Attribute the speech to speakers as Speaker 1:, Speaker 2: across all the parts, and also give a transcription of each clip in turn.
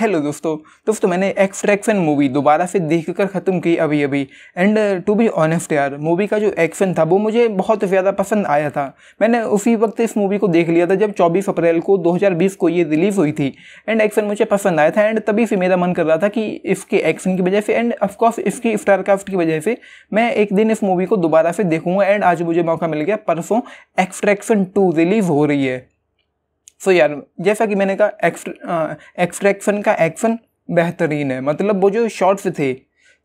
Speaker 1: Hello दोस्तों तो दोस्तों मैंने एक्सट्रैक्शन मूवी दोबारा से देख कर ख़त्म की अभी अभी एंड टू बी ऑनेस्ट यार मूवी का जो एक्शन था वो मुझे बहुत ज़्यादा पसंद आया था मैंने उसी वक्त इस मूवी को देख लिया था जब 24 अप्रैल को 2020 को ये रिलीज़ हुई थी एंड एक्शन मुझे पसंद आया था एंड तभी से मेरा मन कर रहा था कि इसके एक्शन की वजह से एंड ऑफकोर्स इसकी स्टारकास्ट की वजह से मैं एक दिन इस मूवी को दोबारा से देखूँगा एंड आज मुझे मौका मिल गया परसों एक्सट्रैक्शन टू रिलीज़ हो रही है सो यार जैसा कि मैंने कहा एक्सट्रैक्शन का एक्शन बेहतरीन है मतलब वो जो शॉर्ट्स थे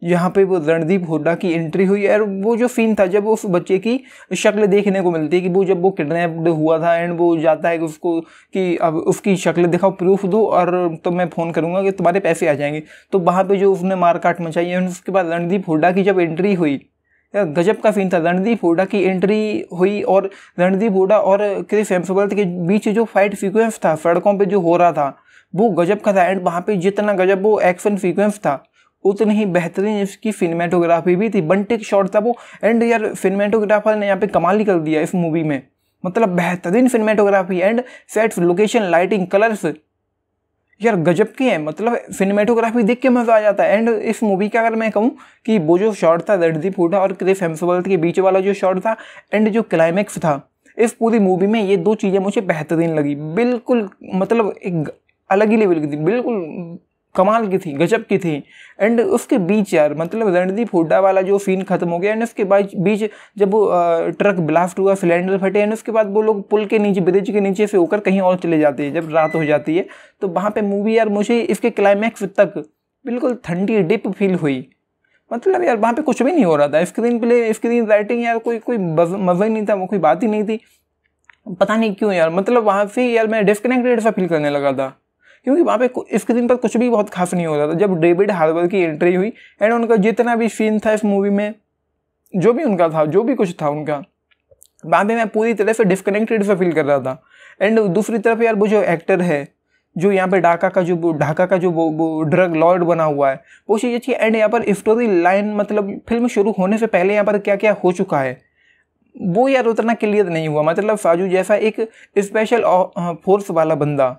Speaker 1: यहाँ पे वो रणदीप हुडा की एंट्री हुई और वो जो सीन था जब उस बच्चे की शक्ल देखने को मिलती है कि वो जब वो किडनैप्ड हुआ था एंड वो जाता है कि उसको कि अब उसकी शक्ल दिखाओ प्रूफ दो और तो मैं फ़ोन करूँगा कि तुम्हारे पैसे आ जाएंगे तो वहाँ पे जो उसने मारकाट मचाई है उसके बाद रणदीप हुडा की जब एंट्री हुई गजब का सीन था रणदीप हुडा की एंट्री हुई और रणदीप हुडा और क्रिस हेम्सवर्थ के बीच जो फाइट सीक्वेंस था सड़कों पे जो हो रहा था वो गजब का था एंड वहाँ पे जितना गजब वो एक्शन सीक्वेंस था उतनी ही बेहतरीन इसकी फिल्मेटोग्राफी भी थी बंटिक टेक शॉट था वो एंड यार फिल्मेटोग्राफर ने यहाँ पे कमाल ही कर दिया इस मूवी में मतलब बेहतरीन cinematography and sets location lighting colours यार गजब की है मतलब सिनेमेटोग्राफी देख के मज़ा आ जाता है एंड इस मूवी का अगर मैं कहूँ कि वो जो शॉट था रणदीप फूटा और क्रिस हेम्सवर्थ के बीच वाला जो शॉट था एंड जो क्लाइमैक्स था इस पूरी मूवी में ये दो चीज़ें मुझे बेहतरीन लगी बिल्कुल मतलब एक अलग ही लेवल की थी बिल्कुल कमाल की थी गजब की थी एंड उसके बीच यार मतलब रणदीप हुड्डा वाला जो सीन खत्म हो गया एंड उसके बाद बीच जब वो ट्रक ब्लास्ट हुआ सिलेंडर फटे एंड उसके बाद वो लोग पुल के नीचे ब्रिज के नीचे से होकर कहीं और चले जाते हैं जब रात हो जाती है तो वहाँ पर मूवी यार मुझे इसके क्लाइमैक्स तक बिल्कुल ठंडी डिप फील हुई मतलब यार वहाँ पे कुछ भी नहीं हो रहा था स्क्रीन प्ले स्क्रीन राइटिंग यार कोई कोई मज़ा ही नहीं था वो कोई बात ही नहीं थी पता नहीं क्यों यार मतलब वहाँ से यार मैं डिस्कनेक्टेड सा फील करने लगा था क्योंकि वहाँ पे स्क्रीन पर कुछ भी बहुत खास नहीं हो रहा था जब डेविड हार्बर की एंट्री हुई एंड उनका जितना भी सीन था इस मूवी में जो भी उनका था जो भी कुछ था उनका वहाँ पर मैं पूरी तरह से डिस्कनेक्टेड से फील कर रहा था एंड दूसरी तरफ यार वो जो एक्टर है जो यहाँ पे ढाका का जो ढाका का जो वो वो ड्रग लॉर्ड बना हुआ है वो चीज़ अच्छी एंड यहाँ पर स्टोरी लाइन मतलब फिल्म शुरू होने से पहले यहाँ पर क्या क्या हो चुका है वो यार उतना क्लियर नहीं हुआ मतलब साजू जैसा एक स्पेशल फोर्स वाला बंदा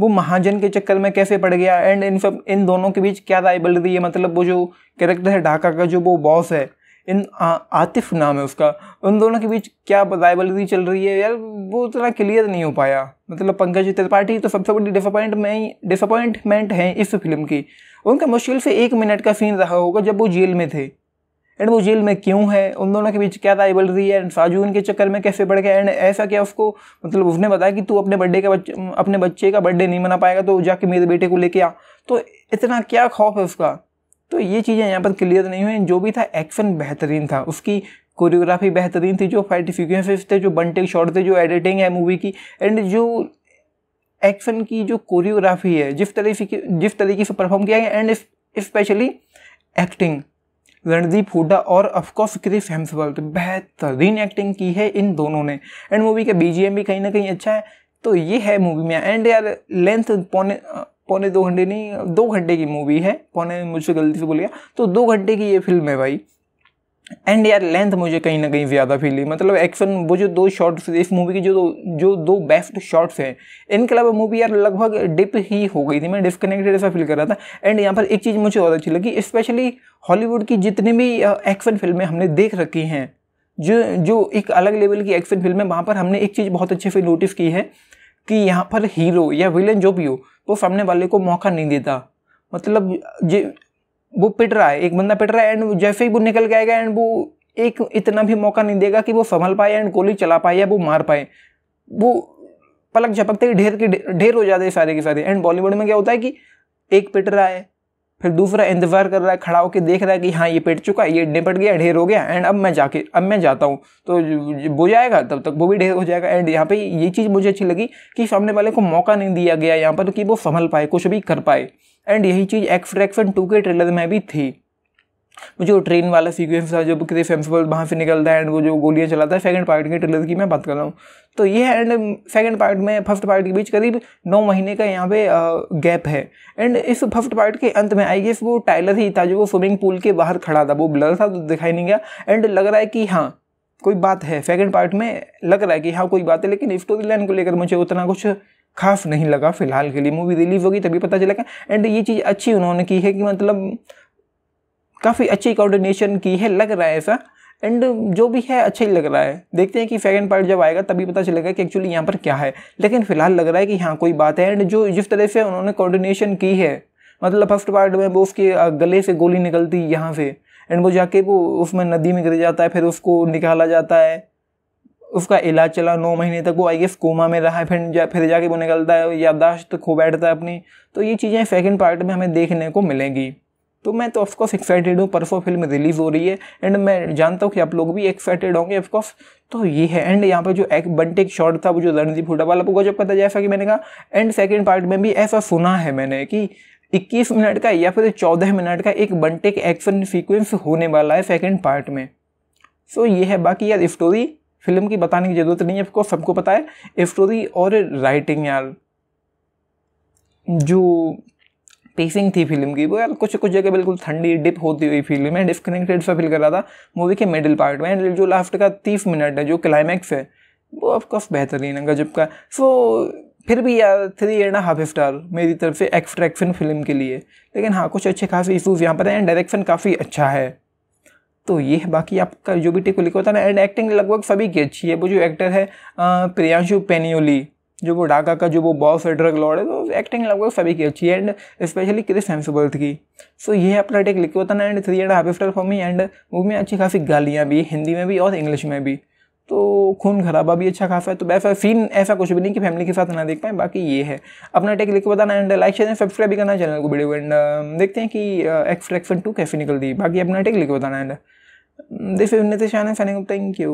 Speaker 1: वो महाजन के चक्कर में कैसे पड़ गया एंड इन सब इन दोनों के बीच क्या राय रही है मतलब वो जो कैरेक्टर है ढाका का जो वो बॉस है इन आ, आतिफ नाम है उसका उन दोनों के बीच क्या राइबलरी चल रही है यार वो उतना क्लियर नहीं हो पाया मतलब पंकज त्रिपाठी तो सबसे बड़ी डिसअपॉइंट में डिसअपॉइंटमेंट है इस फिल्म की उनका मुश्किल से एक मिनट का सीन रहा होगा जब वो जेल में थे एंड वो जेल में क्यों है उन दोनों के बीच क्या रही है एंड साजू उनके चक्कर में कैसे बढ़ गया एंड ऐसा क्या उसको मतलब उसने बताया कि तू अपने बर्थडे का बच्चे अपने बच्चे का बर्थडे नहीं मना पाएगा तो जाके मेरे बेटे को लेके आ तो इतना क्या खौफ है उसका तो ये चीज़ें यहाँ पर क्लियर नहीं हुई जो भी था एक्शन बेहतरीन था उसकी कोरियोग्राफी बेहतरीन थी जो फाइट सिक्वेंसेस थे जो बनटेक शॉट थे जो एडिटिंग है मूवी की एंड जो एक्शन की जो कोरियोग्राफी है जिस तरीके जिस तरीके से परफॉर्म किया गया and specially acting Randeep Hooda और अफकोर्स क्रिस हेम्सवर्थ बेहतरीन एक्टिंग की है इन दोनों ने एंड मूवी का बीजीएम भी कहीं ना कहीं अच्छा है तो ये है मूवी में एंड यार लेंथ पौने पौने दो घंटे नहीं दो घंटे की मूवी है पौने मुझसे गलती से बोल गया तो दो घंटे की ये फिल्म है भाई एंड यार लेंथ मुझे कहीं ना कहीं ज़्यादा फील हुई मतलब एक्शन वो जो दो शॉट्स इस मूवी की जो दो जो दो बेस्ट शॉट्स हैं इनके अलावा मूवी यार लगभग डिप ही हो गई थी मैं डिस्कनेक्टेड ऐसा फील कर रहा था एंड यहाँ पर एक चीज़ मुझे और अच्छी लगी स्पेशली हॉलीवुड की जितनी भी एक्शन फिल्में हमने देख रखी हैं जो जो एक अलग लेवल की एक्शन फिल्म है वहाँ पर हमने एक चीज़ बहुत अच्छे से नोटिस की है कि यहाँ पर हीरो या विलेन जो भी हो वो सामने वाले को मौका नहीं देता मतलब जे वो पिट रहा है एक बंदा पिट रहा है एंड जैसे ही वो निकल के आएगा एंड वो एक इतना भी मौका नहीं देगा कि वो संभल पाए एंड गोली चला पाए या वो मार पाए वो पलक झपकते ही ढेर के ढेर हो जाते हैं सारे के सारे एंड बॉलीवुड में क्या होता है कि एक पिट रहा है फिर दूसरा इंतजार कर रहा है खड़ा होकर देख रहा है कि हाँ ये पिट चुका है ये निपट गया ढेर हो गया एंड अब मैं जाके अब मैं जाता हूँ तो वो जाएगा तब तक वो भी ढेर हो जाएगा एंड यहाँ पे ये चीज़ मुझे अच्छी लगी कि सामने वाले को मौका नहीं दिया गया यहाँ पर कि वो संभल पाए कुछ भी कर पाए एंड यही चीज़ एक्सट्रैक्शन टू के ट्रेलर में भी थी वो जो ट्रेन वाला सीक्वेंस था जो किसी फेम्सिबल वहाँ से निकलता है एंड वो जो गोलियाँ चलाता है सेकंड पार्ट के ट्रेलर की मैं बात कर रहा हूँ तो ये है एंड सेकंड पार्ट में फर्स्ट पार्ट के बीच करीब नौ महीने का यहाँ पे गैप है एंड इस फर्स्ट पार्ट के अंत में आई गेस वो टाइलर ही था जो वो स्विमिंग पूल के बाहर खड़ा था वो ब्लर था तो दिखाई नहीं गया एंड लग रहा है कि हाँ कोई बात है सेकंड पार्ट में लग रहा है कि हाँ कोई बात है लेकिन स्टोरी लाइन को लेकर मुझे उतना कुछ खास नहीं लगा फिलहाल के लिए मूवी रिलीज़ होगी तभी पता चलेगा एंड ये चीज़ अच्छी उन्होंने की है कि मतलब काफ़ी अच्छी कोऑर्डिनेशन की है लग रहा है ऐसा एंड जो भी है अच्छा ही लग रहा है देखते हैं कि सेकेंड पार्ट जब आएगा तभी पता चलेगा कि एक्चुअली यहाँ पर क्या है लेकिन फिलहाल लग रहा है कि हाँ कोई बात है एंड जो जिस तरह से उन्होंने कोऑर्डिनेशन की है मतलब फर्स्ट पार्ट में वो उसके गले से गोली निकलती यहाँ से एंड वो जाके वो उसमें नदी में गिर जाता है फिर उसको निकाला जाता है उसका इलाज चला नौ महीने तक वो आई कोमा में रहा है फिर जा फिर जाके वो निकलता है याददाश्त खो बैठता है अपनी तो ये चीज़ें सेकेंड पार्ट में हमें देखने को मिलेंगी तो मैं तो ऑफकोर्स एक्साइटेड हूँ परसों फिल्म रिलीज़ हो रही है एंड मैं जानता हूँ कि आप लोग भी एक्साइटेड होंगे ऑफकोर्स तो ये है एंड यहाँ पे जो एक बंटे शॉट था वो जो रणदीप हुडा वाला वो जब पता जैसा कि मैंने कहा एंड सेकेंड पार्ट में भी ऐसा सुना है मैंने कि 21 मिनट का या फिर 14 मिनट का एक बंटे एक्शन सीक्वेंस होने वाला है सेकेंड पार्ट में सो so ये है बाकी यार स्टोरी फिल्म की बताने की ज़रूरत नहीं है आपको सबको पता है स्टोरी और राइटिंग यार जो पेसिंग थी फिल्म की वो यार कुछ कुछ जगह बिल्कुल ठंडी डिप होती हुई फिल्म है डिस्कनेक्टेड सा फील कर रहा था मूवी के मिडिल पार्ट में एंड जो लास्ट का तीस मिनट है जो क्लाइमैक्स है वो ऑफकोर्स बेहतरीन है गजब का सो फिर भी यार थ्री एंड हाफ स्टार मेरी तरफ से एक्सट्रैक्शन फिल्म के लिए लेकिन हाँ कुछ अच्छे खास इशूज़ यहाँ पर हैं डायरेक्शन काफ़ी अच्छा है तो ये है बाकी आपका जो भी टेक लिखा होता है ना एंड एक्टिंग लगभग सभी की अच्छी है वो जो एक्टर है प्रियांशु पेनियोली जो वो डाका का जो वो बॉस है ड्रग लॉर्ड है तो एक्टिंग लगभग सभी की अच्छी है एंड स्पेशली क्रिस हेम्सवर्थ की सो ये है अपना टेक लिखा होता ना and three and half star for me and movie में अच्छी खासी गालियाँ भी हिंदी में भी और इंग्लिश में भी तो खून खराबा भी अच्छा खासा है तो वैसा सीन ऐसा कुछ भी नहीं कि फैमिली के साथ ना देख पाए बाकी ये है अपना टेक लिख बताना एंड लाइक शेयर सब्सक्राइब भी करना चैनल को वीडियो एंड देखते हैं कि एक्सट्रैक्शन टू कैसे निकलती है बाकी अपना टेक लिख बताना and This is Nitish Anand up. Thank you.